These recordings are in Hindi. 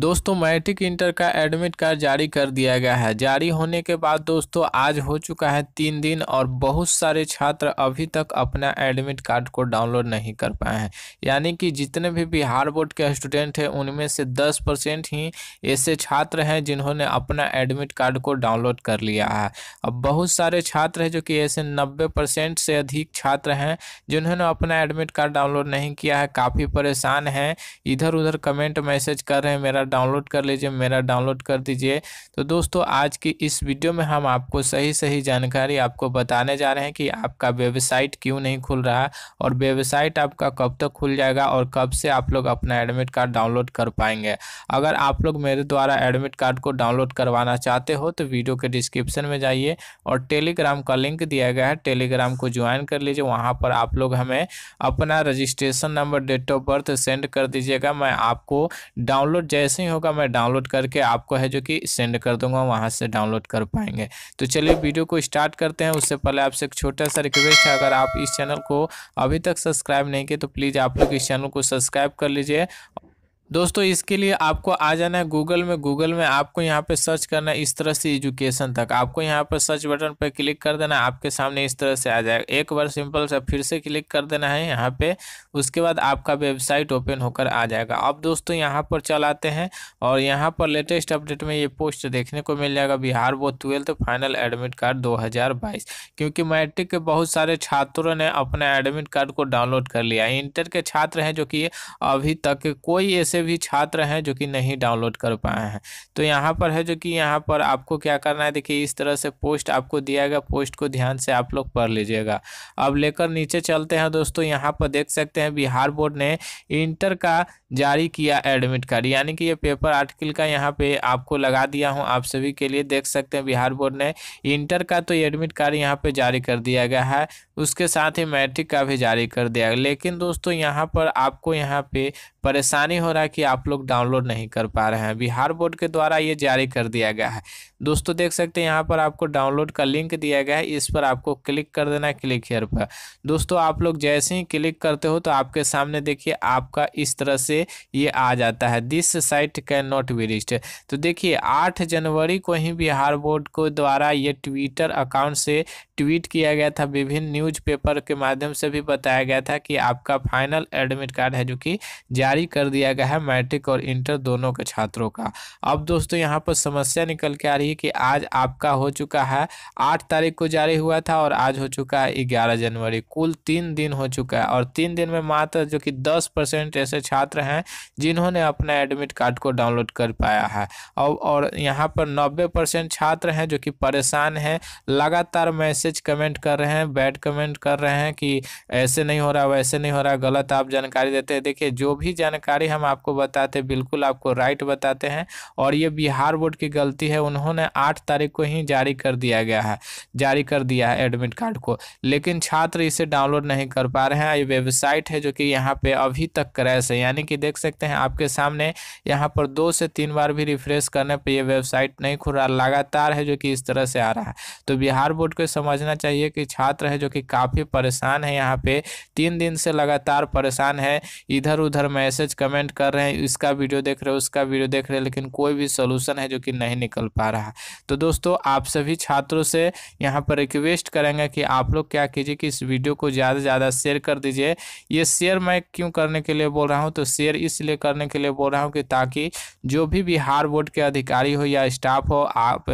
दोस्तों मैट्रिक इंटर का एडमिट कार्ड जारी कर दिया गया है जारी होने के बाद दोस्तों आज हो चुका है तीन दिन और बहुत सारे छात्र अभी तक अपना एडमिट कार्ड को डाउनलोड नहीं कर पाए हैं यानी कि जितने भी बिहार बोर्ड के स्टूडेंट हैं उनमें से दस परसेंट ही ऐसे छात्र हैं जिन्होंने अपना एडमिट कार्ड को डाउनलोड कर लिया है अब बहुत सारे छात्र हैं जो कि ऐसे नब्बे से अधिक छात्र हैं जिन्होंने अपना एडमिट कार्ड डाउनलोड नहीं किया है काफ़ी परेशान हैं इधर उधर कमेंट मैसेज कर रहे हैं मेरा मेरा डाउनलोड कर लीजिए मेरा डाउनलोड कर दीजिए तो दोस्तों आज की इस वीडियो में हम आपको सही सही जानकारी आपको बताने जा रहे हैं कि आपका वेबसाइट क्यों नहीं खुल रहा और वेबसाइट आपका कब तक खुल जाएगा और कब से आप लोग अपना एडमिट कार्ड डाउनलोड कर पाएंगे अगर आप लोग मेरे द्वारा एडमिट कार्ड को डाउनलोड करवाना चाहते हो तो वीडियो के डिस्क्रिप्शन में जाइए और टेलीग्राम का लिंक दिया गया है टेलीग्राम को ज्वाइन कर लीजिए वहाँ पर आप लोग हमें अपना registration number date of birth send कर दीजिएगा मैं आपको डाउनलोड जैसे जैसे ही होगा मैं डाउनलोड करके आपको है जो कि सेंड कर दूंगा वहाँ से डाउनलोड कर पाएंगे तो चलिए वीडियो को स्टार्ट करते हैं उससे पहले आपसे एक छोटा सा रिक्वेस्ट है अगर आप इस चैनल को अभी तक सब्सक्राइब नहीं किए तो प्लीज़ आप लोग इस चैनल को सब्सक्राइब कर लीजिए दोस्तों इसके लिए आपको आ जाना है गूगल में गूगल में आपको यहाँ पे सर्च करना है इस तरह से एजुकेशन तक आपको यहाँ पर सर्च बटन पर क्लिक कर देना है आपके सामने इस तरह से आ जाएगा एक बार सिंपल सा फिर से क्लिक कर देना है यहाँ पे उसके बाद आपका वेबसाइट ओपन होकर आ जाएगा अब दोस्तों यहाँ पर चल आते हैं और यहाँ पर लेटेस्ट अपडेट में ये पोस्ट देखने को मिल जाएगा बिहार बोर्ड ट्वेल्थ तो फाइनल एडमिट कार्ड दो क्योंकि मैट्रिक के बहुत सारे छात्रों ने अपना एडमिट कार्ड को डाउनलोड कर लिया इंटर के छात्र हैं जो कि अभी तक कोई ऐसे भी छात्र हैं जो कि नहीं डाउनलोड कर पाए हैं तो यहाँ पर है जो कि यहाँ पर आपको क्या करना है देखिए इस तरह से पोस्ट आपको दिया गया पोस्ट को ध्यान से आप लोग पढ़ लीजिएगा अब लेकर नीचे चलते हैं दोस्तों यहाँ पर देख सकते हैं बिहार बोर्ड ने इंटर का जारी किया एडमिट कार्ड यानी कि ये पेपर आर्टिकल का यहाँ पे आपको लगा दिया हूँ आप सभी के लिए देख सकते हैं बिहार बोर्ड ने इंटर का तो एडमिट कार्ड यहाँ पे जारी कर दिया गया है उसके साथ ही मैट्रिक का भी जारी कर दिया गया लेकिन दोस्तों यहाँ पर आपको यहाँ पे परेशानी हो रहा है कि आप लोग डाउनलोड नहीं कर पा रहे हैं बिहार बोर्ड के द्वारा ये जारी कर दिया गया है दोस्तों देख सकते हैं यहाँ पर आपको डाउनलोड का लिंक दिया गया है इस पर आपको क्लिक कर देना है क्लिक हेयर पर दोस्तों आप लोग जैसे ही क्लिक करते हो तो आपके सामने देखिए आपका इस तरह से ये आ जाता है this site can not be reached तो देखिए आठ जनवरी को ही बिहार बोर्ड को द्वारा ये ट्विटर अकाउंट से ट्वीट किया गया था विभिन्न पेपर के माध्यम से भी बताया गया था कि आपका फाइनल एडमिट कार्ड है जो कि जारी जारी कर दिया गया है मैट्रिक और इंटर दोनों के छात्रों का अब दोस्तों यहाँ पर समस्या निकल के आ रही है कि आज आपका हो चुका है आठ तारीख को जारी हुआ था और आज हो चुका है ग्यारह जनवरी कुल तीन दिन हो चुका है और तीन दिन में मात्र जो कि दस परसेंट ऐसे छात्र हैं जिन्होंने अपना एडमिट कार्ड को डाउनलोड कर पाया है और, और यहाँ पर नब्बे परसेंट छात्र हैं जो कि परेशान हैं लगातार मैसेज कमेंट कर रहे हैं बैड कमेंट कर रहे हैं कि ऐसे नहीं हो रहा वैसे नहीं हो रहा गलत आप जानकारी देते हैं देखिए जो भी जानकारी हम आपको बताते बिल्कुल आपको राइट बताते हैं और ये बिहार बोर्ड की गलती है उन्होंने आठ तारीख को ही जारी कर दिया गया है जारी कर दिया है एडमिट कार्ड को लेकिन छात्र इसे डाउनलोड नहीं कर पा रहे हैं ये वेबसाइट है जो कि यहाँ पर अभी तक क्रैश है यानी कि देख सकते हैं आपके सामने यहाँ पर दो से तीन बार भी रिफ्रेश करने पर यह वेबसाइट नहीं खुल रहा लगातार है जो कि इस तरह से आ रहा है तो बिहार बोर्ड को समझना चाहिए कि छात्र है जो कि काफ़ी परेशान है यहाँ पे तीन दिन से लगातार परेशान है इधर उधर मैं मैसेज कमेंट कर रहे हैं इसका वीडियो देख रहे हो उसका वीडियो देख रहे हैं लेकिन कोई भी सोल्यूशन है जो कि नहीं निकल पा रहा तो दोस्तों आप सभी छात्रों से यहाँ पर रिक्वेस्ट करेंगे कि आप लोग क्या कीजिए कि इस वीडियो को ज़्यादा से ज़्यादा शेयर कर दीजिए ये शेयर मैं क्यों करने के लिए बोल रहा हूँ तो शेयर इसलिए करने के लिए बोल रहा हूँ कि ताकि जो भी बिहार बोर्ड के अधिकारी हो या स्टाफ हो आप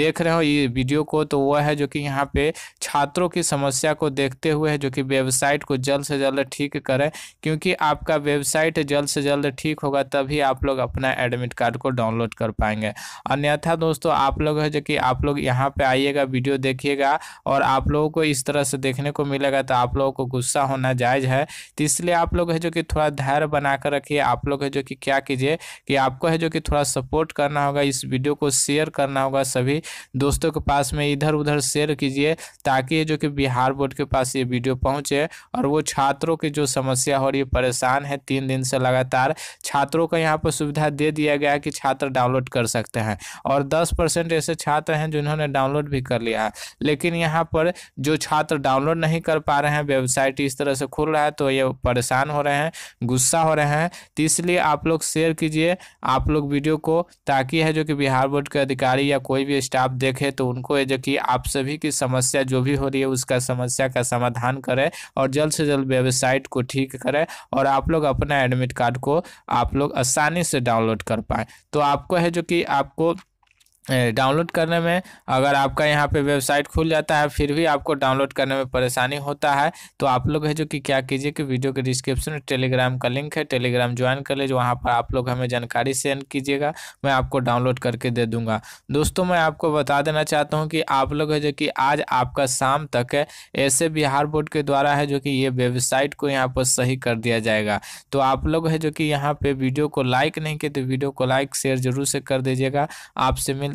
देख रहे हो ये वीडियो को तो वह है जो कि यहाँ पे छात्रों की समस्या को देखते हुए है जो कि वेबसाइट को जल्द से जल्द ठीक करें क्योंकि आपका वेबसाइट वेबसाइट जल्द से जल्द ठीक होगा तभी आप लोग अपना एडमिट कार्ड को डाउनलोड कर पाएंगे अन्यथा दोस्तों आप लोग है जो कि आप लोग यहाँ पे आइएगा वीडियो देखिएगा और आप लोगों को इस तरह से देखने को मिलेगा तो आप लोगों को गुस्सा होना जायज़ है तो इसलिए आप लोग है जो कि थोड़ा धैर्य बनाकर रखिए आप लोग है जो कि क्या कीजिए कि आपको है जो कि थोड़ा सपोर्ट करना होगा इस वीडियो को शेयर करना होगा सभी दोस्तों के पास में इधर उधर शेयर कीजिए ताकि जो कि बिहार बोर्ड के पास ये वीडियो पहुँचे और वो छात्रों की जो समस्या हो रही है परेशान है तीन दिन दिन से लगातार छात्रों को यहाँ पर सुविधा दे दिया गया कि छात्र डाउनलोड कर सकते हैं और दस परसेंट ऐसे छात्र हैं जिन्होंने डाउनलोड भी कर लिया है लेकिन यहाँ पर जो छात्र डाउनलोड नहीं कर पा रहे हैं वेबसाइट इस तरह से खुल रहा है तो ये परेशान हो रहे हैं गुस्सा हो रहे हैं तो इसलिए आप लोग शेयर कीजिए आप लोग वीडियो को ताकि है जो कि बिहार बोर्ड के अधिकारी या कोई भी स्टाफ देखे तो उनको जो कि आप सभी की समस्या जो भी हो रही है उसका समस्या का समाधान करें और जल्द से जल्द वेबसाइट को ठीक करें और आप लोग अपना एडमिट कार्ड को आप लोग आसानी से डाउनलोड कर पाएँ तो आपको है जो कि आपको डाउनलोड करने में अगर आपका यहाँ पे वेबसाइट खुल जाता है फिर भी आपको डाउनलोड करने में परेशानी होता है तो आप लोग है जो कि क्या कीजिए कि वीडियो के डिस्क्रिप्शन में टेलीग्राम का लिंक है टेलीग्राम ज्वाइन कर लीजिए वहाँ पर आप लोग हमें जानकारी सेंड कीजिएगा मैं आपको डाउनलोड करके दे दूँगा दोस्तों मैं आपको बता देना चाहता हूँ कि आप लोग है जो कि आज आपका शाम तक है ऐसे बिहार बोर्ड के द्वारा है जो कि ये वेबसाइट को यहाँ पर सही कर दिया जाएगा तो आप लोग है जो कि यहाँ पर वीडियो को लाइक नहीं किए तो वीडियो को लाइक शेयर जरूर से कर दीजिएगा आपसे मिल